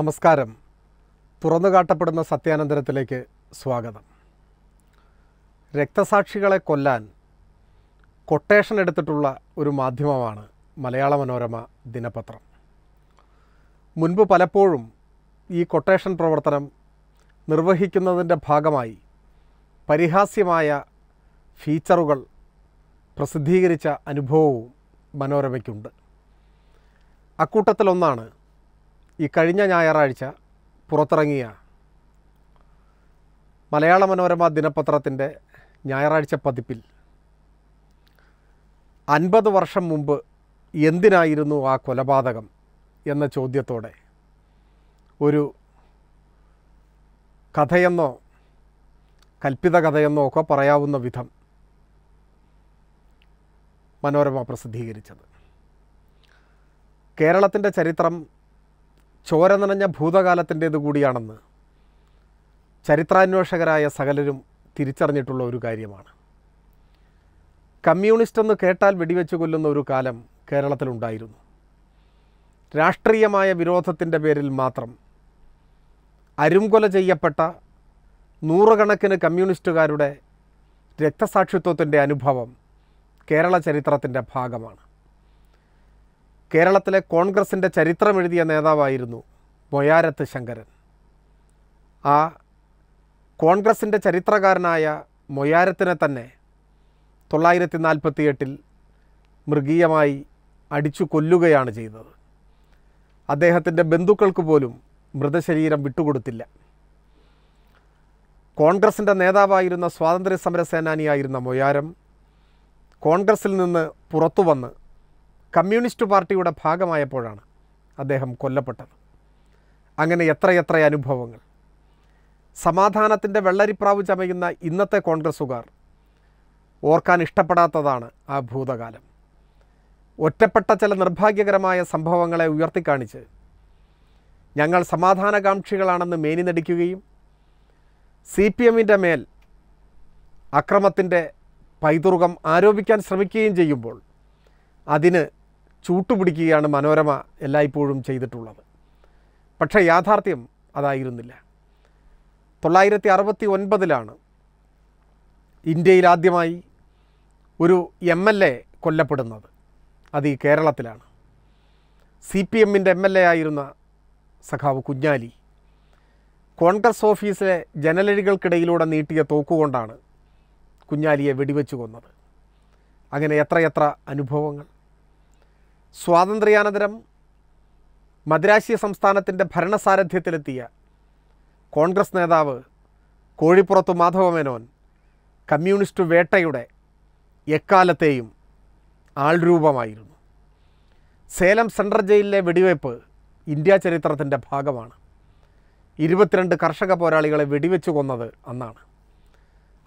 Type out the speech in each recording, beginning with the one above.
നമസ്കാരം തുറന്നു കാട്ടപ്പെടുന്ന സത്യാനന്തരത്തിലേക്ക് സ്വാഗതം രക്തസാക്ഷികളെ കൊല്ലാൻ കൊട്ടേഷൻ എടുത്തിട്ടുള്ള ഒരു മാധ്യമമാണ് മലയാള മനോരമ ദിനപത്രം മുൻപ് പലപ്പോഴും ഈ കൊട്ടേഷൻ പ്രവർത്തനം നിർവഹിക്കുന്നതിൻ്റെ ഭാഗമായി പരിഹാസ്യമായ ഫീച്ചറുകൾ പ്രസിദ്ധീകരിച്ച അനുഭവവും മനോരമയ്ക്കുണ്ട് അക്കൂട്ടത്തിലൊന്നാണ് ഈ കഴിഞ്ഞ ഞായറാഴ്ച പുറത്തിറങ്ങിയ മലയാള മനോരമ ദിനപത്രത്തിൻ്റെ ഞായറാഴ്ച പതിപ്പിൽ അൻപത് വർഷം മുമ്പ് എന്തിനായിരുന്നു ആ കൊലപാതകം എന്ന ചോദ്യത്തോടെ ഒരു കഥയെന്നോ കൽപ്പിത കഥയെന്നോ ഒക്കെ പറയാവുന്ന വിധം മനോരമ പ്രസിദ്ധീകരിച്ചത് കേരളത്തിൻ്റെ ചരിത്രം ചോര നിറഞ്ഞ ഭൂതകാലത്തിൻ്റേത് കൂടിയാണെന്ന് ചരിത്രാന്വേഷകരായ സകലരും തിരിച്ചറിഞ്ഞിട്ടുള്ള ഒരു കാര്യമാണ് കമ്മ്യൂണിസ്റ്റ് എന്ന് കേട്ടാൽ വെടിവെച്ച് കൊല്ലുന്ന ഒരു കാലം കേരളത്തിലുണ്ടായിരുന്നു രാഷ്ട്രീയമായ വിരോധത്തിൻ്റെ പേരിൽ മാത്രം അരുംകൊല ചെയ്യപ്പെട്ട നൂറുകണക്കിന് കമ്മ്യൂണിസ്റ്റുകാരുടെ രക്തസാക്ഷിത്വത്തിൻ്റെ അനുഭവം കേരള ചരിത്രത്തിൻ്റെ ഭാഗമാണ് കേരളത്തിലെ കോൺഗ്രസിൻ്റെ ചരിത്രമെഴുതിയ നേതാവായിരുന്നു മൊയാരത്ത് ശങ്കരൻ ആ കോൺഗ്രസിൻ്റെ ചരിത്രകാരനായ മൊയാരത്തിനെ തന്നെ തൊള്ളായിരത്തി നാൽപ്പത്തി എട്ടിൽ മൃഗീയമായി അടിച്ചു കൊല്ലുകയാണ് ചെയ്തത് അദ്ദേഹത്തിൻ്റെ ബന്ധുക്കൾക്ക് പോലും മൃതശരീരം വിട്ടുകൊടുത്തില്ല കോൺഗ്രസിൻ്റെ നേതാവായിരുന്ന സ്വാതന്ത്ര്യ സമര സേനാനിയായിരുന്ന മൊയാരം കോൺഗ്രസിൽ നിന്ന് പുറത്തു വന്ന് കമ്മ്യൂണിസ്റ്റ് പാർട്ടിയുടെ ഭാഗമായപ്പോഴാണ് അദ്ദേഹം കൊല്ലപ്പെട്ടത് അങ്ങനെ എത്രയെത്ര അനുഭവങ്ങൾ സമാധാനത്തിൻ്റെ വെള്ളരിപ്രാവ് ചമയുന്ന ഇന്നത്തെ കോൺഗ്രസ്സുകാർ ഓർക്കാൻ ഇഷ്ടപ്പെടാത്തതാണ് ആ ഭൂതകാലം ഒറ്റപ്പെട്ട ചില നിർഭാഗ്യകരമായ സംഭവങ്ങളെ ഉയർത്തിക്കാണിച്ച് ഞങ്ങൾ സമാധാനകാംക്ഷികളാണെന്ന് മേനിനടിക്കുകയും സി പി എമ്മിൻ്റെ മേൽ അക്രമത്തിൻ്റെ പൈതൃകം ആരോപിക്കാൻ ശ്രമിക്കുകയും ചെയ്യുമ്പോൾ അതിന് ചൂട്ടുപിടിക്കുകയാണ് മനോരമ എല്ലായ്പ്പോഴും ചെയ്തിട്ടുള്ളത് പക്ഷേ യാഥാർത്ഥ്യം അതായിരുന്നില്ല തൊള്ളായിരത്തി അറുപത്തി ഒൻപതിലാണ് ഇന്ത്യയിൽ ആദ്യമായി ഒരു എം എൽ എ കൊല്ലപ്പെടുന്നത് അത് ഈ കേരളത്തിലാണ് സി പി എമ്മിൻ്റെ എം എൽ എ ആയിരുന്ന സഖാവ് കുഞ്ഞാലി കോൺഗ്രസ് ഓഫീസിലെ ജനലഴികൾക്കിടയിലൂടെ നീട്ടിയ തോക്കുകൊണ്ടാണ് കുഞ്ഞാലിയെ വെടിവെച്ച് കൊന്നത് അങ്ങനെ എത്രയെത്ര അനുഭവങ്ങൾ സ്വാതന്ത്ര്യാനന്തരം മദ്രാശിയ സംസ്ഥാനത്തിൻ്റെ ഭരണസാരഥ്യത്തിലെത്തിയ കോൺഗ്രസ് നേതാവ് കോഴിപ്പുറത്ത് മാധവമേനോൻ കമ്മ്യൂണിസ്റ്റ് വേട്ടയുടെ എക്കാലത്തെയും ആൾരൂപമായിരുന്നു സേലം സെൻട്രൽ ജയിലിലെ വെടിവയ്പ് ഇന്ത്യ ചരിത്രത്തിൻ്റെ ഭാഗമാണ് ഇരുപത്തിരണ്ട് കർഷക പോരാളികളെ വെടിവെച്ചു കൊന്നത് അന്നാണ്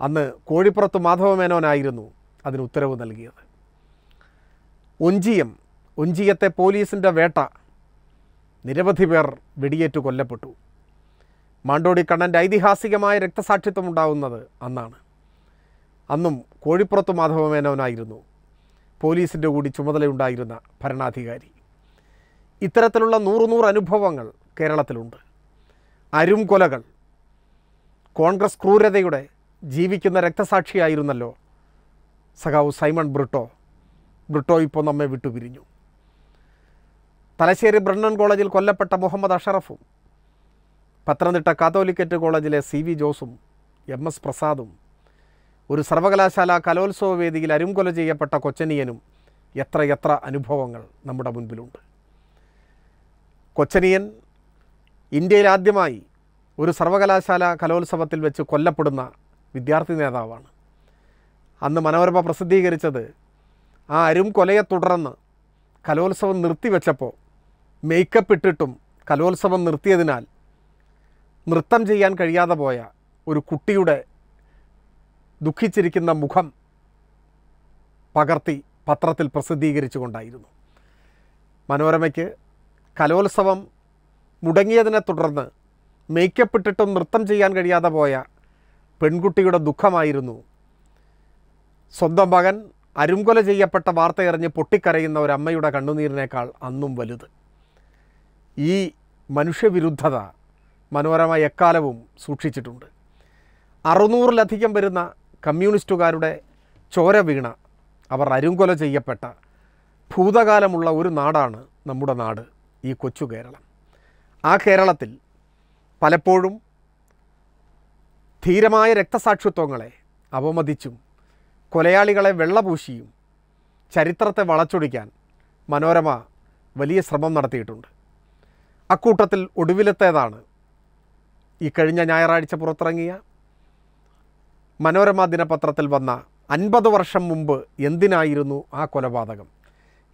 അന്ന് കോഴിപ്പുറത്ത് മാധവമേനോനായിരുന്നു അതിന് ഉത്തരവ് നൽകിയത് ഒഞ്ചിയം ഒഞ്ചിയത്തെ പോലീസിൻ്റെ വേട്ട നിരവധി പേർ വെടിയേറ്റ് കൊല്ലപ്പെട്ടു മാണ്ടോടി കണ്ണൻ്റെ ഐതിഹാസികമായ രക്തസാക്ഷിത്വം ഉണ്ടാവുന്നത് അന്നാണ് അന്നും കോഴിപ്പുറത്ത് മാധവമേനോനായിരുന്നു പോലീസിൻ്റെ കൂടി ചുമതലയുണ്ടായിരുന്ന ഭരണാധികാരി ഇത്തരത്തിലുള്ള നൂറ് നൂറ് അനുഭവങ്ങൾ കേരളത്തിലുണ്ട് അരും കൊലകൾ കോൺഗ്രസ് ക്രൂരതയുടെ ജീവിക്കുന്ന രക്തസാക്ഷിയായിരുന്നല്ലോ സഖാവ് സൈമൺ ബ്രിട്ടോ ബ്രിട്ടോ ഇപ്പോൾ നമ്മെ വിട്ടുപിരിഞ്ഞു തലശ്ശേരി ബ്രണ്ണൻ കോളേജിൽ കൊല്ലപ്പെട്ട മുഹമ്മദ് അഷറഫും പത്തനംതിട്ട കാത്തോലിക്കറ്റ് കോളേജിലെ സി വി ജോസും എം എസ് പ്രസാദും ഒരു സർവകലാശാല കലോത്സവ വേദിയിൽ അരുംകൊല ചെയ്യപ്പെട്ട കൊച്ചനിയനും എത്രയെത്ര അനുഭവങ്ങൾ നമ്മുടെ മുൻപിലുണ്ട് കൊച്ചനിയൻ ഇന്ത്യയിൽ ആദ്യമായി ഒരു സർവകലാശാല കലോത്സവത്തിൽ വെച്ച് കൊല്ലപ്പെടുന്ന വിദ്യാർത്ഥി നേതാവാണ് അന്ന് മനോരമ പ്രസിദ്ധീകരിച്ചത് ആ അരും കൊലയെ തുടർന്ന് കലോത്സവം നിർത്തിവെച്ചപ്പോൾ മേക്കപ്പ് ഇട്ടിട്ടും കലോത്സവം നിർത്തിയതിനാൽ നൃത്തം ചെയ്യാൻ കഴിയാതെ പോയ ഒരു കുട്ടിയുടെ ദുഃഖിച്ചിരിക്കുന്ന മുഖം പകർത്തി പത്രത്തിൽ പ്രസിദ്ധീകരിച്ചുകൊണ്ടായിരുന്നു മനോരമയ്ക്ക് കലോത്സവം മുടങ്ങിയതിനെ തുടർന്ന് മേക്കപ്പ് ഇട്ടിട്ടും നൃത്തം ചെയ്യാൻ കഴിയാതെ പോയ പെൺകുട്ടിയുടെ ദുഃഖമായിരുന്നു സ്വന്തം മകൻ അരുംകൊല ചെയ്യപ്പെട്ട വാർത്തയറിഞ്ഞ് പൊട്ടിക്കരയുന്ന ഒരമ്മയുടെ കണ്ണുനീരിനേക്കാൾ അന്നും വലുത് ഈ മനുഷ്യവിരുദ്ധത മനോരമ എക്കാലവും സൂക്ഷിച്ചിട്ടുണ്ട് അറുന്നൂറിലധികം വരുന്ന കമ്മ്യൂണിസ്റ്റുകാരുടെ ചോര വീണ അവർ അരുങ്കൊല ചെയ്യപ്പെട്ട ഭൂതകാലമുള്ള ഒരു നാടാണ് നമ്മുടെ നാട് ഈ കൊച്ചു കേരളം ആ കേരളത്തിൽ പലപ്പോഴും ധീരമായ രക്തസാക്ഷിത്വങ്ങളെ അവമതിച്ചും കൊലയാളികളെ വെള്ളപൂശിയും ചരിത്രത്തെ വളച്ചൊടിക്കാൻ മനോരമ വലിയ ശ്രമം നടത്തിയിട്ടുണ്ട് അക്കൂട്ടത്തിൽ ഒടുവിലത്തേതാണ് ഈ കഴിഞ്ഞ ഞായറാഴ്ച പുറത്തിറങ്ങിയ മനോരമ ദിനപത്രത്തിൽ വന്ന അൻപത് വർഷം മുമ്പ് എന്തിനായിരുന്നു ആ കൊലപാതകം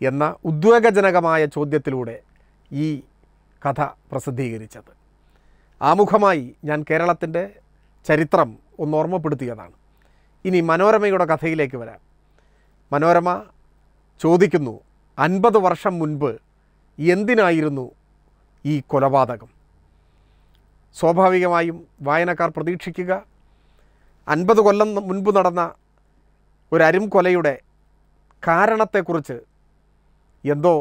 എന്ന ഉദ്വേഗജനകമായ ചോദ്യത്തിലൂടെ ഈ കഥ പ്രസിദ്ധീകരിച്ചത് ആമുഖമായി ഞാൻ കേരളത്തിൻ്റെ ചരിത്രം ഒന്ന് ഓർമ്മപ്പെടുത്തിയതാണ് ഇനി മനോരമയുടെ കഥയിലേക്ക് വരാം മനോരമ ചോദിക്കുന്നു അൻപത് വർഷം മുൻപ് എന്തിനായിരുന്നു ഈ കൊലപാതകം സ്വാഭാവികമായും വായനക്കാർ പ്രതീക്ഷിക്കുക അൻപത് കൊല്ലം മുൻപ് നടന്ന ഒരു അരും കൊലയുടെ കാരണത്തെക്കുറിച്ച് എന്തോ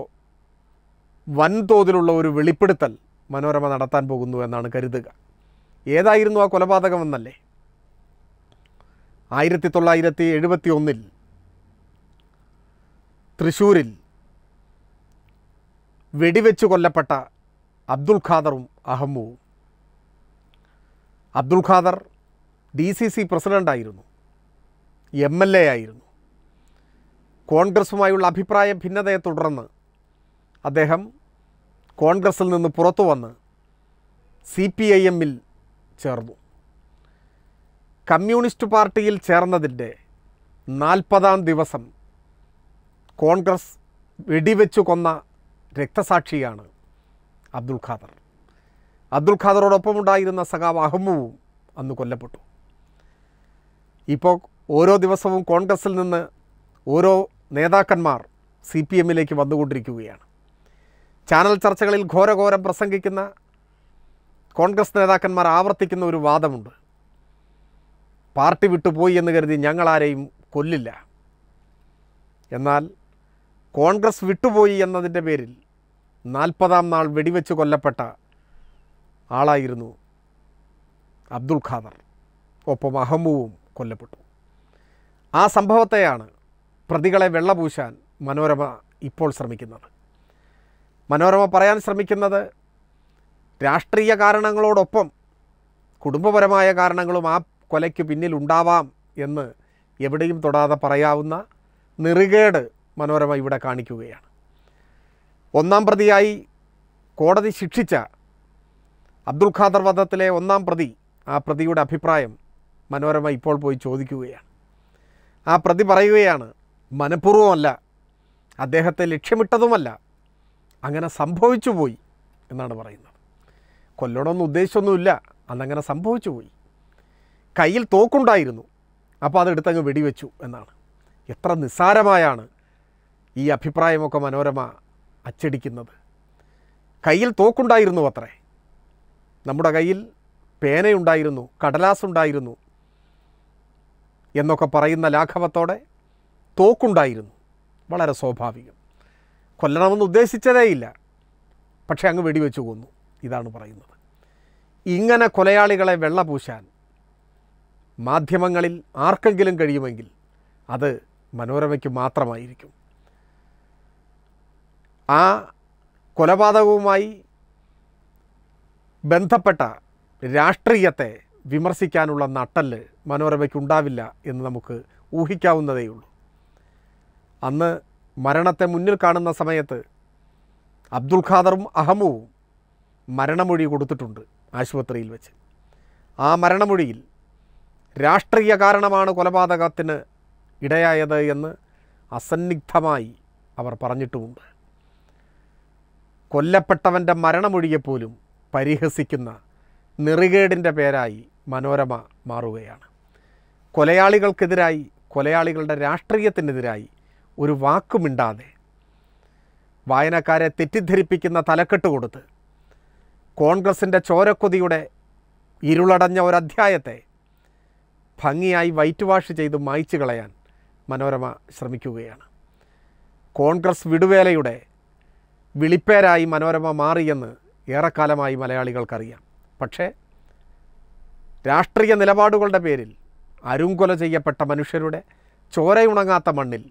വൻതോതിലുള്ള ഒരു വെളിപ്പെടുത്തൽ മനോരമ നടത്താൻ പോകുന്നു എന്നാണ് കരുതുക ഏതായിരുന്നു ആ കൊലപാതകമെന്നല്ലേ ആയിരത്തി തൊള്ളായിരത്തി എഴുപത്തി ഒന്നിൽ തൃശ്ശൂരിൽ വെടിവെച്ച് കൊല്ലപ്പെട്ട അബ്ദുൽ ഖാദറും അഹമ്മുവും Abdul Khader D C C പ്രസിഡൻ്റായിരുന്നു എം എൽ എ ആയിരുന്നു കോൺഗ്രസുമായുള്ള അഭിപ്രായ ഭിന്നതയെ തുടർന്ന് അദ്ദേഹം കോൺഗ്രസിൽ നിന്ന് പുറത്തു വന്ന് സി പി ഐ എമ്മിൽ ചേർന്നു കമ്മ്യൂണിസ്റ്റ് പാർട്ടിയിൽ ചേർന്നതിൻ്റെ നാൽപ്പതാം ദിവസം കോൺഗ്രസ് വെടിവെച്ചു കൊന്ന രക്തസാക്ഷിയാണ് അബ്ദുൽ ഖാദർ അബ്ദുൽ ഉണ്ടായിരുന്ന സഖാവ് അഹമ്മുവും അന്ന് കൊല്ലപ്പെട്ടു ഇപ്പോൾ ഓരോ ദിവസവും കോൺഗ്രസിൽ നിന്ന് ഓരോ നേതാക്കന്മാർ സി പി എമ്മിലേക്ക് വന്നുകൊണ്ടിരിക്കുകയാണ് ചാനൽ ചർച്ചകളിൽ ഘോരഘോരം പ്രസംഗിക്കുന്ന കോൺഗ്രസ് നേതാക്കന്മാർ ആവർത്തിക്കുന്ന ഒരു വാദമുണ്ട് പാർട്ടി വിട്ടുപോയി എന്ന് കരുതി ഞങ്ങളാരെയും കൊല്ലില്ല എന്നാൽ കോൺഗ്രസ് വിട്ടുപോയി എന്നതിൻ്റെ പേരിൽ നാൽപ്പതാം നാൾ വെടിവെച്ച് കൊല്ലപ്പെട്ട ആളായിരുന്നു അബ്ദുൾ ഖാദർ ഒപ്പം അഹമ്മുവും കൊല്ലപ്പെട്ടു ആ സംഭവത്തെയാണ് പ്രതികളെ വെള്ളപൂശാൻ മനോരമ ഇപ്പോൾ ശ്രമിക്കുന്നത് മനോരമ പറയാൻ ശ്രമിക്കുന്നത് രാഷ്ട്രീയ കാരണങ്ങളോടൊപ്പം കുടുംബപരമായ കാരണങ്ങളും ആ കൊലയ്ക്ക് പിന്നിലുണ്ടാവാം എന്ന് എവിടെയും തൊടാതെ പറയാവുന്ന നിറുകേട് മനോരമ ഇവിടെ കാണിക്കുകയാണ് ഒന്നാം പ്രതിയായി കോടതി ശിക്ഷിച്ച അബ്ദുൽ ഖാദർ വധത്തിലെ ഒന്നാം പ്രതി ആ പ്രതിയുടെ അഭിപ്രായം മനോരമ ഇപ്പോൾ പോയി ചോദിക്കുകയാണ് ആ പ്രതി പറയുകയാണ് മനഃപൂർവ്വമല്ല അദ്ദേഹത്തെ ലക്ഷ്യമിട്ടതുമല്ല അങ്ങനെ സംഭവിച്ചു പോയി എന്നാണ് പറയുന്നത് കൊല്ലണമെന്ന് ഉദ്ദേശമൊന്നുമില്ല അന്നങ്ങനെ സംഭവിച്ചു പോയി കയ്യിൽ തോക്കുണ്ടായിരുന്നു അപ്പോൾ അതെടുത്തങ്ങ് വെടിവെച്ചു എന്നാണ് എത്ര നിസ്സാരമായാണ് ഈ അഭിപ്രായമൊക്കെ മനോരമ അച്ചടിക്കുന്നത് കയ്യിൽ തോക്കുണ്ടായിരുന്നു അത്രേ നമ്മുടെ കയ്യിൽ പേനയുണ്ടായിരുന്നു കടലാസ് ഉണ്ടായിരുന്നു എന്നൊക്കെ പറയുന്ന ലാഘവത്തോടെ തോക്കുണ്ടായിരുന്നു വളരെ സ്വാഭാവികം കൊല്ലണമെന്ന് ഉദ്ദേശിച്ചതേയില്ല പക്ഷേ അങ്ങ് വെടിവെച്ച് കൊന്നു ഇതാണ് പറയുന്നത് ഇങ്ങനെ കൊലയാളികളെ വെള്ളപൂശാൻ മാധ്യമങ്ങളിൽ ആർക്കെങ്കിലും കഴിയുമെങ്കിൽ അത് മനോരമയ്ക്ക് മാത്രമായിരിക്കും ആ കൊലപാതകവുമായി ബന്ധപ്പെട്ട രാഷ്ട്രീയത്തെ വിമർശിക്കാനുള്ള നട്ടല് ഉണ്ടാവില്ല എന്ന് നമുക്ക് ഊഹിക്കാവുന്നതേയുള്ളൂ അന്ന് മരണത്തെ മുന്നിൽ കാണുന്ന സമയത്ത് അബ്ദുൽ ഖാദറും അഹമുവും മരണമൊഴി കൊടുത്തിട്ടുണ്ട് ആശുപത്രിയിൽ വെച്ച് ആ മരണമൊഴിയിൽ രാഷ്ട്രീയ കാരണമാണ് കൊലപാതകത്തിന് ഇടയായത് എന്ന് അസന്നിഗ്ധമായി അവർ പറഞ്ഞിട്ടുമുണ്ട് കൊല്ലപ്പെട്ടവൻ്റെ മരണമൊഴിയെപ്പോലും പരിഹസിക്കുന്ന നിറികേടിൻ്റെ പേരായി മനോരമ മാറുകയാണ് കൊലയാളികൾക്കെതിരായി കൊലയാളികളുടെ രാഷ്ട്രീയത്തിനെതിരായി ഒരു വാക്കുമിണ്ടാതെ വായനക്കാരെ തെറ്റിദ്ധരിപ്പിക്കുന്ന തലക്കെട്ട് കൊടുത്ത് കോൺഗ്രസിൻ്റെ ചോരക്കൊതിയുടെ ഇരുളടഞ്ഞ ഒരധ്യായത്തെ ഭംഗിയായി വൈറ്റ് വാഷ് ചെയ്ത് മായ്ച്ചു കളയാൻ മനോരമ ശ്രമിക്കുകയാണ് കോൺഗ്രസ് വിടുവേലയുടെ വിളിപ്പേരായി മനോരമ മാറിയെന്ന് ഏറെക്കാലമായി മലയാളികൾക്കറിയാം പക്ഷേ രാഷ്ട്രീയ നിലപാടുകളുടെ പേരിൽ അരുംകൊല ചെയ്യപ്പെട്ട മനുഷ്യരുടെ ചോരയുണങ്ങാത്ത മണ്ണിൽ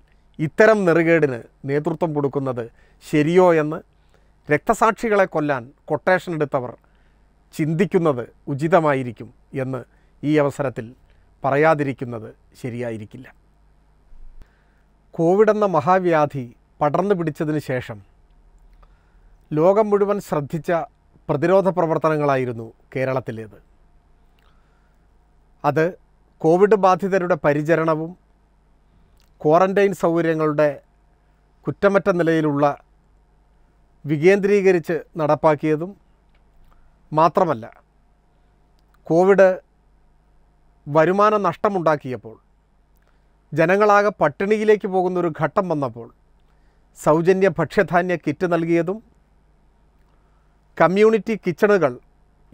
ഇത്തരം നെറുകേടിന് നേതൃത്വം കൊടുക്കുന്നത് ശരിയോ എന്ന് രക്തസാക്ഷികളെ കൊല്ലാൻ കൊട്ടേഷൻ എടുത്തവർ ചിന്തിക്കുന്നത് ഉചിതമായിരിക്കും എന്ന് ഈ അവസരത്തിൽ പറയാതിരിക്കുന്നത് ശരിയായിരിക്കില്ല കോവിഡ് എന്ന മഹാവ്യാധി പടർന്നു പിടിച്ചതിന് ശേഷം ലോകം മുഴുവൻ ശ്രദ്ധിച്ച പ്രതിരോധ പ്രവർത്തനങ്ങളായിരുന്നു കേരളത്തിലേത് അത് കോവിഡ് ബാധിതരുടെ പരിചരണവും ക്വാറന്റൈൻ സൗകര്യങ്ങളുടെ കുറ്റമറ്റ നിലയിലുള്ള വികേന്ദ്രീകരിച്ച് നടപ്പാക്കിയതും മാത്രമല്ല കോവിഡ് വരുമാന നഷ്ടമുണ്ടാക്കിയപ്പോൾ ജനങ്ങളാകെ പട്ടിണിയിലേക്ക് പോകുന്നൊരു ഘട്ടം വന്നപ്പോൾ സൗജന്യ ഭക്ഷ്യധാന്യ കിറ്റ് നൽകിയതും കമ്മ്യൂണിറ്റി കിച്ചണുകൾ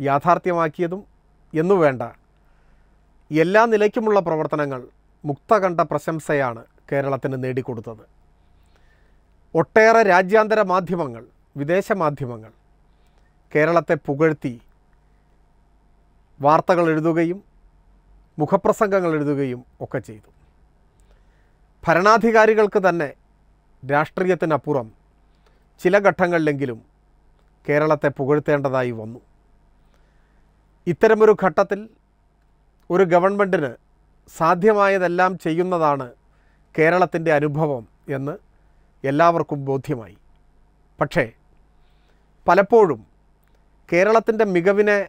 യാഥാർത്ഥ്യമാക്കിയതും വേണ്ട എല്ലാ നിലയ്ക്കുമുള്ള പ്രവർത്തനങ്ങൾ മുക്തകണ്ഠ പ്രശംസയാണ് കേരളത്തിന് നേടിക്കൊടുത്തത് ഒട്ടേറെ രാജ്യാന്തര മാധ്യമങ്ങൾ വിദേശ മാധ്യമങ്ങൾ കേരളത്തെ പുകഴ്ത്തി വാർത്തകൾ എഴുതുകയും മുഖപ്രസംഗങ്ങൾ എഴുതുകയും ഒക്കെ ചെയ്തു ഭരണാധികാരികൾക്ക് തന്നെ രാഷ്ട്രീയത്തിനപ്പുറം ചില ഘട്ടങ്ങളിലെങ്കിലും കേരളത്തെ പുകഴ്ത്തേണ്ടതായി വന്നു ഇത്തരമൊരു ഘട്ടത്തിൽ ഒരു ഗവൺമെൻറ്റിന് സാധ്യമായതെല്ലാം ചെയ്യുന്നതാണ് കേരളത്തിൻ്റെ അനുഭവം എന്ന് എല്ലാവർക്കും ബോധ്യമായി പക്ഷേ പലപ്പോഴും കേരളത്തിൻ്റെ മികവിനെ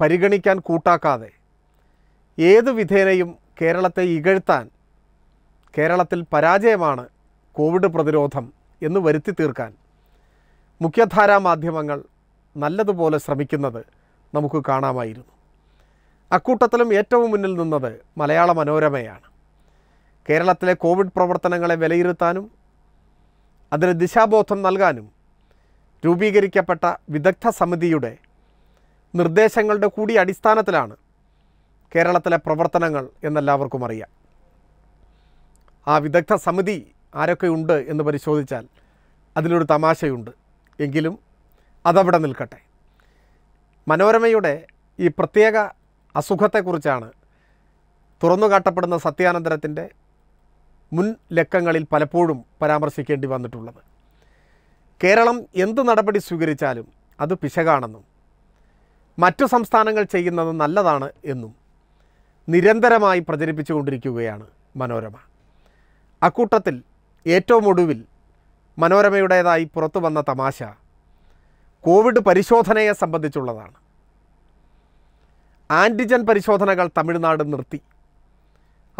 പരിഗണിക്കാൻ കൂട്ടാക്കാതെ ഏത് വിധേനയും കേരളത്തെ ഇകഴ്ത്താൻ കേരളത്തിൽ പരാജയമാണ് കോവിഡ് പ്രതിരോധം എന്ന് വരുത്തി തീർക്കാൻ മുഖ്യധാരാ മാധ്യമങ്ങൾ നല്ലതുപോലെ ശ്രമിക്കുന്നത് നമുക്ക് കാണാമായിരുന്നു അക്കൂട്ടത്തിലും ഏറ്റവും മുന്നിൽ നിന്നത് മലയാള മനോരമയാണ് കേരളത്തിലെ കോവിഡ് പ്രവർത്തനങ്ങളെ വിലയിരുത്താനും അതിന് ദിശാബോധം നൽകാനും രൂപീകരിക്കപ്പെട്ട വിദഗ്ധ സമിതിയുടെ നിർദ്ദേശങ്ങളുടെ കൂടി അടിസ്ഥാനത്തിലാണ് കേരളത്തിലെ പ്രവർത്തനങ്ങൾ എന്നെല്ലാവർക്കും അറിയാം ആ വിദഗ്ധ സമിതി ആരൊക്കെയുണ്ട് എന്ന് പരിശോധിച്ചാൽ അതിലൊരു തമാശയുണ്ട് എങ്കിലും അതവിടെ നിൽക്കട്ടെ മനോരമയുടെ ഈ പ്രത്യേക അസുഖത്തെക്കുറിച്ചാണ് തുറന്നു കാട്ടപ്പെടുന്ന സത്യാനന്തരത്തിൻ്റെ മുൻ ലക്കങ്ങളിൽ പലപ്പോഴും പരാമർശിക്കേണ്ടി വന്നിട്ടുള്ളത് കേരളം എന്ത് നടപടി സ്വീകരിച്ചാലും അത് പിശകാണെന്നും മറ്റു സംസ്ഥാനങ്ങൾ ചെയ്യുന്നത് നല്ലതാണ് എന്നും നിരന്തരമായി പ്രചരിപ്പിച്ചുകൊണ്ടിരിക്കുകയാണ് മനോരമ അക്കൂട്ടത്തിൽ ഏറ്റവും ഒടുവിൽ മനോരമയുടേതായി പുറത്തു വന്ന തമാശ കോവിഡ് പരിശോധനയെ സംബന്ധിച്ചുള്ളതാണ് ആൻറ്റിജൻ പരിശോധനകൾ തമിഴ്നാട് നിർത്തി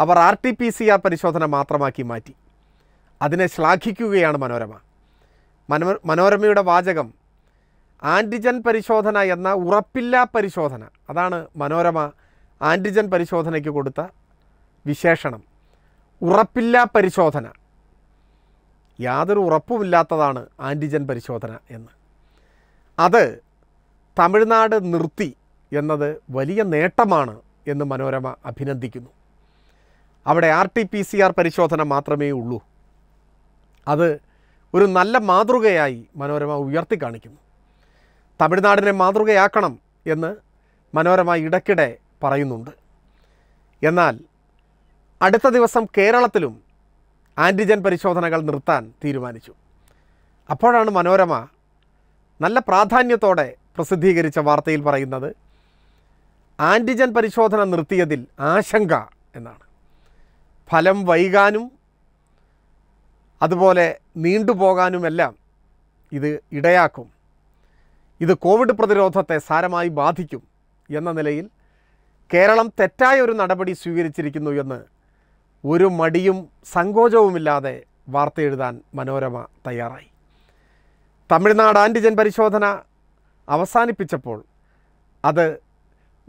അവർ R T P C R പരിശോധന മാത്രമാക്കി മാറ്റി അതിനെ ശ്ലാഘിക്കുകയാണ് മനോരമ മനോ മനോരമയുടെ വാചകം ആൻറ്റിജൻ പരിശോധന എന്ന ഉറപ്പില്ലാ പരിശോധന അതാണ് മനോരമ ആൻറ്റിജൻ പരിശോധനയ്ക്ക് കൊടുത്ത വിശേഷണം ഉറപ്പില്ലാ പരിശോധന യാതൊരു ഉറപ്പുമില്ലാത്തതാണ് ആൻറ്റിജൻ പരിശോധന എന്ന് അത് തമിഴ്നാട് നിർത്തി എന്നത് വലിയ നേട്ടമാണ് എന്ന് മനോരമ അഭിനന്ദിക്കുന്നു അവിടെ R T P C R പരിശോധന മാത്രമേ ഉള്ളൂ അത് ഒരു നല്ല മാതൃകയായി മനോരമ ഉയർത്തി കാണിക്കുന്നു തമിഴ്നാടിനെ മാതൃകയാക്കണം എന്ന് മനോരമ ഇടയ്ക്കിടെ പറയുന്നുണ്ട് എന്നാൽ അടുത്ത ദിവസം കേരളത്തിലും ആൻറ്റിജൻ പരിശോധനകൾ നിർത്താൻ തീരുമാനിച്ചു അപ്പോഴാണ് മനോരമ നല്ല പ്രാധാന്യത്തോടെ പ്രസിദ്ധീകരിച്ച വാർത്തയിൽ പറയുന്നത് ആൻറ്റിജൻ പരിശോധന നിർത്തിയതിൽ ആശങ്ക എന്നാണ് ഫലം വൈകാനും അതുപോലെ നീണ്ടുപോകാനുമെല്ലാം ഇത് ഇടയാക്കും ഇത് കോവിഡ് പ്രതിരോധത്തെ സാരമായി ബാധിക്കും എന്ന നിലയിൽ കേരളം തെറ്റായ ഒരു നടപടി സ്വീകരിച്ചിരിക്കുന്നു എന്ന് ഒരു മടിയും സങ്കോചവുമില്ലാതെ വാർത്തയെഴുതാൻ മനോരമ തയ്യാറായി തമിഴ്നാട് ആൻറ്റിജൻ പരിശോധന അവസാനിപ്പിച്ചപ്പോൾ അത്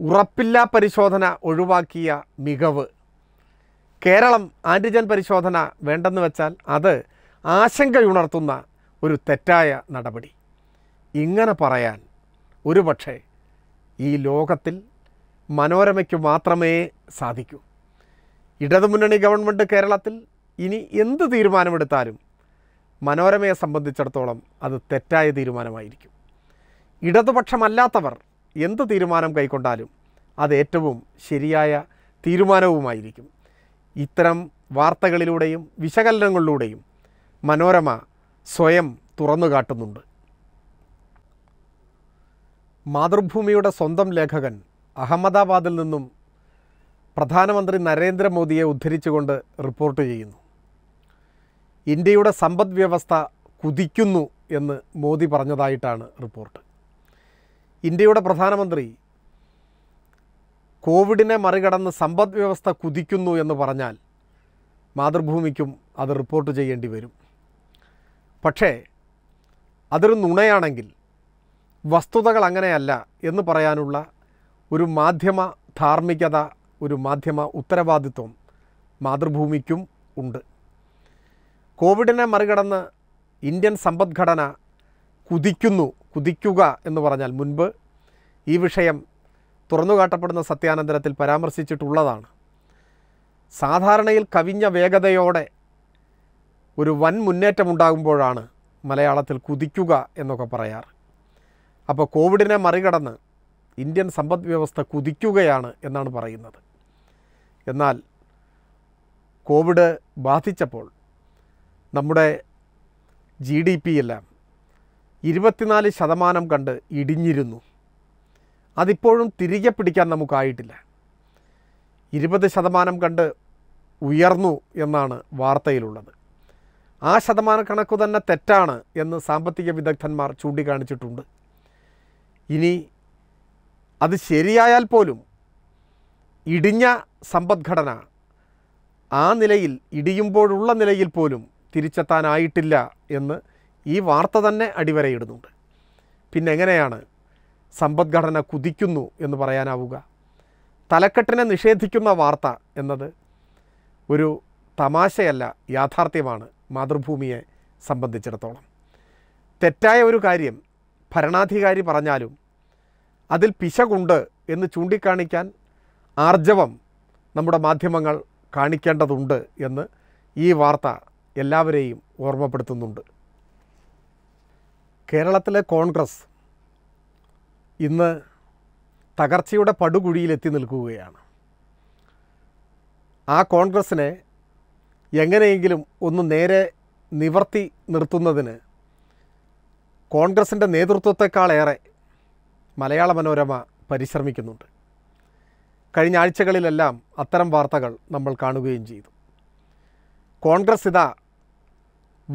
ഉറപ്പില്ലാ പരിശോധന ഒഴിവാക്കിയ മികവ് കേരളം ആൻറ്റിജൻ പരിശോധന വേണ്ടെന്ന് വെച്ചാൽ അത് ആശങ്കയുണർത്തുന്ന ഒരു തെറ്റായ നടപടി ഇങ്ങനെ പറയാൻ ഒരുപക്ഷെ ഈ ലോകത്തിൽ മനോരമയ്ക്ക് മാത്രമേ സാധിക്കൂ ഇടതുമുന്നണി ഗവൺമെൻറ് കേരളത്തിൽ ഇനി എന്ത് തീരുമാനമെടുത്താലും മനോരമയെ സംബന്ധിച്ചിടത്തോളം അത് തെറ്റായ തീരുമാനമായിരിക്കും ഇടതുപക്ഷമല്ലാത്തവർ എന്ത് തീരുമാനം കൈക്കൊണ്ടാലും അത് ഏറ്റവും ശരിയായ തീരുമാനവുമായിരിക്കും ഇത്തരം വാർത്തകളിലൂടെയും വിശകലനങ്ങളിലൂടെയും മനോരമ സ്വയം തുറന്നു കാട്ടുന്നുണ്ട് മാതൃഭൂമിയുടെ സ്വന്തം ലേഖകൻ അഹമ്മദാബാദിൽ നിന്നും പ്രധാനമന്ത്രി നരേന്ദ്രമോദിയെ ഉദ്ധരിച്ചുകൊണ്ട് റിപ്പോർട്ട് ചെയ്യുന്നു ഇന്ത്യയുടെ സമ്പദ് വ്യവസ്ഥ കുതിക്കുന്നു എന്ന് മോദി പറഞ്ഞതായിട്ടാണ് റിപ്പോർട്ട് ഇന്ത്യയുടെ പ്രധാനമന്ത്രി കോവിഡിനെ മറികടന്ന് സമ്പദ് വ്യവസ്ഥ കുതിക്കുന്നു എന്ന് പറഞ്ഞാൽ മാതൃഭൂമിക്കും അത് റിപ്പോർട്ട് ചെയ്യേണ്ടി വരും പക്ഷേ അതൊരു നുണയാണെങ്കിൽ വസ്തുതകൾ അങ്ങനെയല്ല എന്ന് പറയാനുള്ള ഒരു മാധ്യമ ധാർമ്മികത ഒരു മാധ്യമ ഉത്തരവാദിത്വം മാതൃഭൂമിക്കും ഉണ്ട് കോവിഡിനെ മറികടന്ന് ഇന്ത്യൻ സമ്പദ്ഘടന കുതിക്കുന്നു കുതിക്കുക എന്ന് പറഞ്ഞാൽ മുൻപ് ഈ വിഷയം തുറന്നുകാട്ടപ്പെടുന്ന സത്യാനന്തരത്തിൽ പരാമർശിച്ചിട്ടുള്ളതാണ് സാധാരണയിൽ കവിഞ്ഞ വേഗതയോടെ ഒരു വൻ മുന്നേറ്റമുണ്ടാകുമ്പോഴാണ് മലയാളത്തിൽ കുതിക്കുക എന്നൊക്കെ പറയാറ് അപ്പോൾ കോവിഡിനെ മറികടന്ന് ഇന്ത്യൻ സമ്പദ് വ്യവസ്ഥ കുതിക്കുകയാണ് എന്നാണ് പറയുന്നത് എന്നാൽ കോവിഡ് ബാധിച്ചപ്പോൾ നമ്മുടെ ജി ഡി എല്ലാം ഇരുപത്തിനാല് ശതമാനം കണ്ട് ഇടിഞ്ഞിരുന്നു അതിപ്പോഴും തിരികെ പിടിക്കാൻ നമുക്കായിട്ടില്ല ഇരുപത് ശതമാനം കണ്ട് ഉയർന്നു എന്നാണ് വാർത്തയിലുള്ളത് ആ ശതമാന കണക്ക് തന്നെ തെറ്റാണ് എന്ന് സാമ്പത്തിക വിദഗ്ധന്മാർ ചൂണ്ടിക്കാണിച്ചിട്ടുണ്ട് ഇനി അത് ശരിയായാൽ പോലും ഇടിഞ്ഞ സമ്പദ്ഘടന ആ നിലയിൽ ഇടിയുമ്പോഴുള്ള നിലയിൽ പോലും തിരിച്ചെത്താനായിട്ടില്ല എന്ന് ഈ വാർത്ത തന്നെ അടിവരയിടുന്നുണ്ട് പിന്നെ എങ്ങനെയാണ് സമ്പദ്ഘടന കുതിക്കുന്നു എന്ന് പറയാനാവുക തലക്കെട്ടിനെ നിഷേധിക്കുന്ന വാർത്ത എന്നത് ഒരു തമാശയല്ല യാഥാർത്ഥ്യമാണ് മാതൃഭൂമിയെ സംബന്ധിച്ചിടത്തോളം തെറ്റായ ഒരു കാര്യം ഭരണാധികാരി പറഞ്ഞാലും അതിൽ പിശകുണ്ട് എന്ന് ചൂണ്ടിക്കാണിക്കാൻ ആർജവം നമ്മുടെ മാധ്യമങ്ങൾ കാണിക്കേണ്ടതുണ്ട് എന്ന് ഈ വാർത്ത എല്ലാവരെയും ഓർമ്മപ്പെടുത്തുന്നുണ്ട് കേരളത്തിലെ കോൺഗ്രസ് ഇന്ന് തകർച്ചയുടെ പടുകുഴിയിലെത്തി നിൽക്കുകയാണ് ആ കോൺഗ്രസ്സിനെ എങ്ങനെയെങ്കിലും ഒന്ന് നേരെ നിവർത്തി നിർത്തുന്നതിന് കോൺഗ്രസിൻ്റെ നേതൃത്വത്തെക്കാളേറെ മലയാള മനോരമ പരിശ്രമിക്കുന്നുണ്ട് കഴിഞ്ഞ ആഴ്ചകളിലെല്ലാം അത്തരം വാർത്തകൾ നമ്മൾ കാണുകയും ചെയ്തു കോൺഗ്രസ് ഇതാ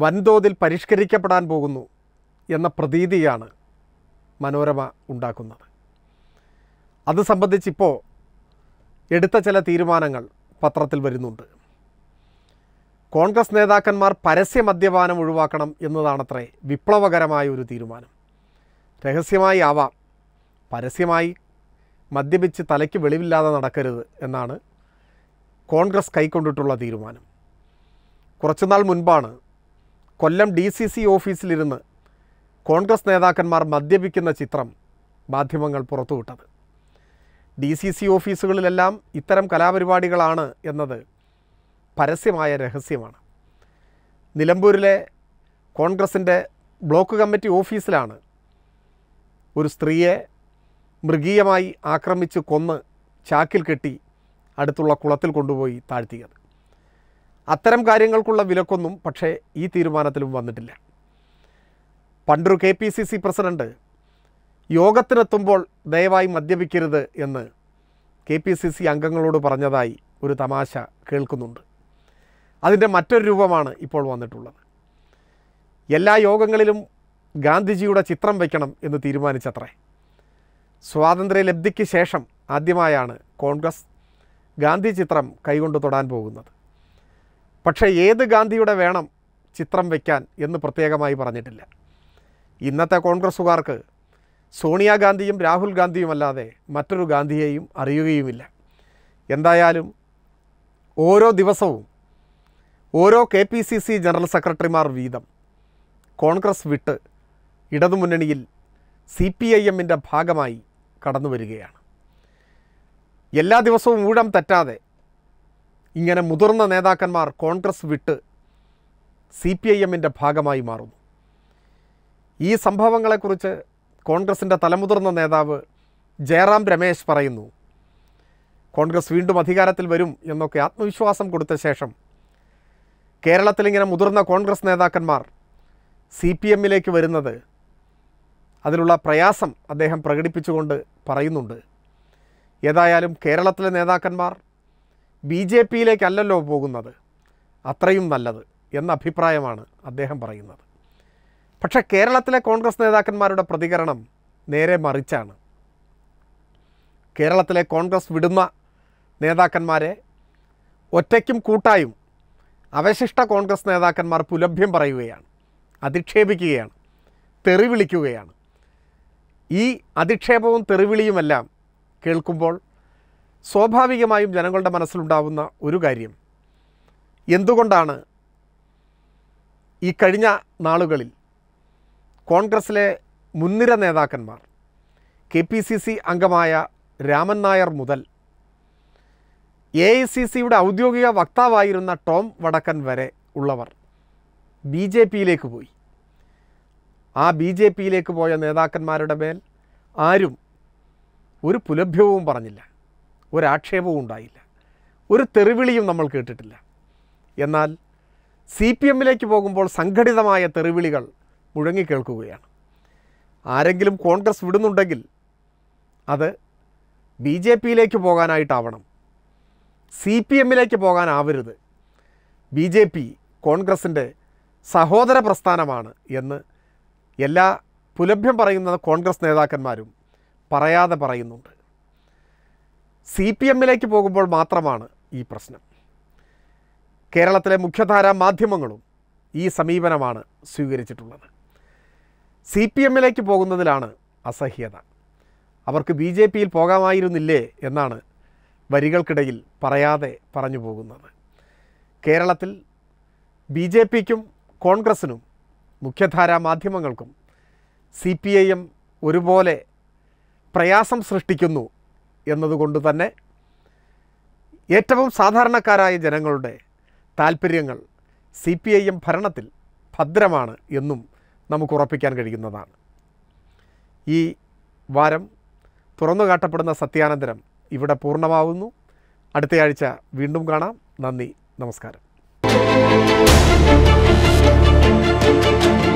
വൻതോതിൽ പരിഷ്കരിക്കപ്പെടാൻ പോകുന്നു എന്ന പ്രതീതിയാണ് മനോരമ ഉണ്ടാക്കുന്നത് അത് സംബന്ധിച്ചിപ്പോൾ എടുത്ത ചില തീരുമാനങ്ങൾ പത്രത്തിൽ വരുന്നുണ്ട് കോൺഗ്രസ് നേതാക്കന്മാർ പരസ്യ മദ്യപാനം ഒഴിവാക്കണം എന്നതാണത്രേ വിപ്ലവകരമായ ഒരു തീരുമാനം രഹസ്യമായി ആവാം പരസ്യമായി മദ്യപിച്ച് തലയ്ക്ക് വെളിവില്ലാതെ നടക്കരുത് എന്നാണ് കോൺഗ്രസ് കൈക്കൊണ്ടിട്ടുള്ള തീരുമാനം കുറച്ചുനാൾ മുൻപാണ് കൊല്ലം ഡി സി സി ഓഫീസിലിരുന്ന് കോൺഗ്രസ് നേതാക്കന്മാർ മദ്യപിക്കുന്ന ചിത്രം മാധ്യമങ്ങൾ പുറത്തുവിട്ടത് ഡി സി സി ഓഫീസുകളിലെല്ലാം ഇത്തരം കലാപരിപാടികളാണ് എന്നത് പരസ്യമായ രഹസ്യമാണ് നിലമ്പൂരിലെ കോൺഗ്രസിൻ്റെ ബ്ലോക്ക് കമ്മിറ്റി ഓഫീസിലാണ് ഒരു സ്ത്രീയെ മൃഗീയമായി ആക്രമിച്ച് കൊന്ന് ചാക്കിൽ കെട്ടി അടുത്തുള്ള കുളത്തിൽ കൊണ്ടുപോയി താഴ്ത്തിയത് അത്തരം കാര്യങ്ങൾക്കുള്ള വിലക്കൊന്നും പക്ഷേ ഈ തീരുമാനത്തിലും വന്നിട്ടില്ല പണ്ടൊരു K P C C president യോഗത്തിനെത്തുമ്പോൾ ദയവായി മദ്യപിക്കരുത് എന്ന് കെ പി സി സി അംഗങ്ങളോട് പറഞ്ഞതായി ഒരു തമാശ കേൾക്കുന്നുണ്ട് അതിൻ്റെ മറ്റൊരു രൂപമാണ് ഇപ്പോൾ വന്നിട്ടുള്ളത് എല്ലാ യോഗങ്ങളിലും ഗാന്ധിജിയുടെ ചിത്രം വയ്ക്കണം എന്ന് തീരുമാനിച്ചത്രേ സ്വാതന്ത്ര്യലബ്ധിക്ക് ശേഷം ആദ്യമായാണ് കോൺഗ്രസ് ഗാന്ധി ചിത്രം കൈകൊണ്ട് തൊടാൻ പോകുന്നത് പക്ഷേ ഏത് ഗാന്ധിയുടെ വേണം ചിത്രം വയ്ക്കാൻ എന്ന് പ്രത്യേകമായി പറഞ്ഞിട്ടില്ല ഇന്നത്തെ കോൺഗ്രസ്സുകാർക്ക് സോണിയാഗാന്ധിയും രാഹുൽ ഗാന്ധിയും അല്ലാതെ മറ്റൊരു ഗാന്ധിയെയും അറിയുകയുമില്ല എന്തായാലും ഓരോ ദിവസവും ഓരോ K P C C general സെക്രട്ടറിമാർ വീതം കോൺഗ്രസ് വിട്ട് ഇടതുമുന്നണിയിൽ സി പി ഐ എമ്മിൻ്റെ ഭാഗമായി കടന്നു വരികയാണ് എല്ലാ ദിവസവും ഊഴം തെറ്റാതെ ഇങ്ങനെ മുതിർന്ന നേതാക്കന്മാർ കോൺഗ്രസ് വിട്ട് സി പി ഐ എമ്മിൻ്റെ ഭാഗമായി മാറുന്നു ഈ സംഭവങ്ങളെക്കുറിച്ച് കോൺഗ്രസിൻ്റെ തലമുതിർന്ന നേതാവ് ജയറാം രമേശ് പറയുന്നു കോൺഗ്രസ് വീണ്ടും അധികാരത്തിൽ വരും എന്നൊക്കെ ആത്മവിശ്വാസം കൊടുത്ത ശേഷം കേരളത്തിൽ ഇങ്ങനെ മുതിർന്ന കോൺഗ്രസ് നേതാക്കന്മാർ സി പി എമ്മിലേക്ക് വരുന്നത് അതിലുള്ള പ്രയാസം അദ്ദേഹം പ്രകടിപ്പിച്ചുകൊണ്ട് പറയുന്നുണ്ട് ഏതായാലും കേരളത്തിലെ നേതാക്കന്മാർ ബി ജെ പിയിലേക്കല്ലോ പോകുന്നത് അത്രയും നല്ലത് എന്ന അഭിപ്രായമാണ് അദ്ദേഹം പറയുന്നത് പക്ഷേ കേരളത്തിലെ കോൺഗ്രസ് നേതാക്കന്മാരുടെ പ്രതികരണം നേരെ മറിച്ചാണ് കേരളത്തിലെ കോൺഗ്രസ് വിടുന്ന നേതാക്കന്മാരെ ഒറ്റയ്ക്കും കൂട്ടായും അവശിഷ്ട കോൺഗ്രസ് നേതാക്കന്മാർ പുലഭ്യം പറയുകയാണ് അധിക്ഷേപിക്കുകയാണ് തെറി വിളിക്കുകയാണ് ഈ അധിക്ഷേപവും തെറിവിളിയുമെല്ലാം കേൾക്കുമ്പോൾ സ്വാഭാവികമായും ജനങ്ങളുടെ മനസ്സിലുണ്ടാവുന്ന ഒരു കാര്യം എന്തുകൊണ്ടാണ് ഈ കഴിഞ്ഞ നാളുകളിൽ കോൺഗ്രസ്സിലെ മുൻനിര നേതാക്കന്മാർ കെ പി സി സി അംഗമായ രാമൻ നായർ മുതൽ എ ഐ സി സിയുടെ ഔദ്യോഗിക വക്താവായിരുന്ന ടോം വടക്കൻ വരെ ഉള്ളവർ ബി ജെ പിയിലേക്ക് പോയി ആ ബി ജെ പിയിലേക്ക് പോയ നേതാക്കന്മാരുടെ മേൽ ആരും ഒരു പുലഭ്യവും പറഞ്ഞില്ല ഒരാക്ഷേപവും ഉണ്ടായില്ല ഒരു തെറിവിളിയും നമ്മൾ കേട്ടിട്ടില്ല എന്നാൽ സി പി എമ്മിലേക്ക് പോകുമ്പോൾ സംഘടിതമായ തെറിവിളികൾ മുഴങ്ങിക്കേൾക്കുകയാണ് ആരെങ്കിലും കോൺഗ്രസ് വിടുന്നുണ്ടെങ്കിൽ അത് ബി ജെ പിയിലേക്ക് പോകാനായിട്ടാവണം സി പി എമ്മിലേക്ക് പോകാനാവരുത് ബി ജെ പി കോൺഗ്രസിൻ്റെ സഹോദര പ്രസ്ഥാനമാണ് എന്ന് എല്ലാ പുലഭ്യം പറയുന്ന കോൺഗ്രസ് നേതാക്കന്മാരും പറയാതെ പറയുന്നുണ്ട് സി പി എമ്മിലേക്ക് പോകുമ്പോൾ മാത്രമാണ് ഈ പ്രശ്നം കേരളത്തിലെ മുഖ്യധാരാ മാധ്യമങ്ങളും ഈ സമീപനമാണ് സ്വീകരിച്ചിട്ടുള്ളത് സി പി എമ്മിലേക്ക് പോകുന്നതിലാണ് അസഹ്യത അവർക്ക് ബി ജെ പിയിൽ പോകാമായിരുന്നില്ലേ എന്നാണ് വരികൾക്കിടയിൽ പറയാതെ പറഞ്ഞു പോകുന്നത് കേരളത്തിൽ ബി ജെ പിക്കും കോൺഗ്രസിനും മുഖ്യധാരാ മാധ്യമങ്ങൾക്കും സി പി ഐ എം ഒരുപോലെ പ്രയാസം സൃഷ്ടിക്കുന്നു എന്നതുകൊണ്ട് തന്നെ ഏറ്റവും സാധാരണക്കാരായ ജനങ്ങളുടെ താല്പര്യങ്ങൾ സി പി ഐ എം ഭരണത്തിൽ ഭദ്രമാണ് എന്നും നമുക്ക് ഉറപ്പിക്കാൻ കഴിയുന്നതാണ് ഈ വാരം തുറന്നു കാട്ടപ്പെടുന്ന സത്യാനന്തരം ഇവിടെ പൂർണ്ണമാവുന്നു അടുത്തയാഴ്ച വീണ്ടും കാണാം നന്ദി നമസ്കാരം thank you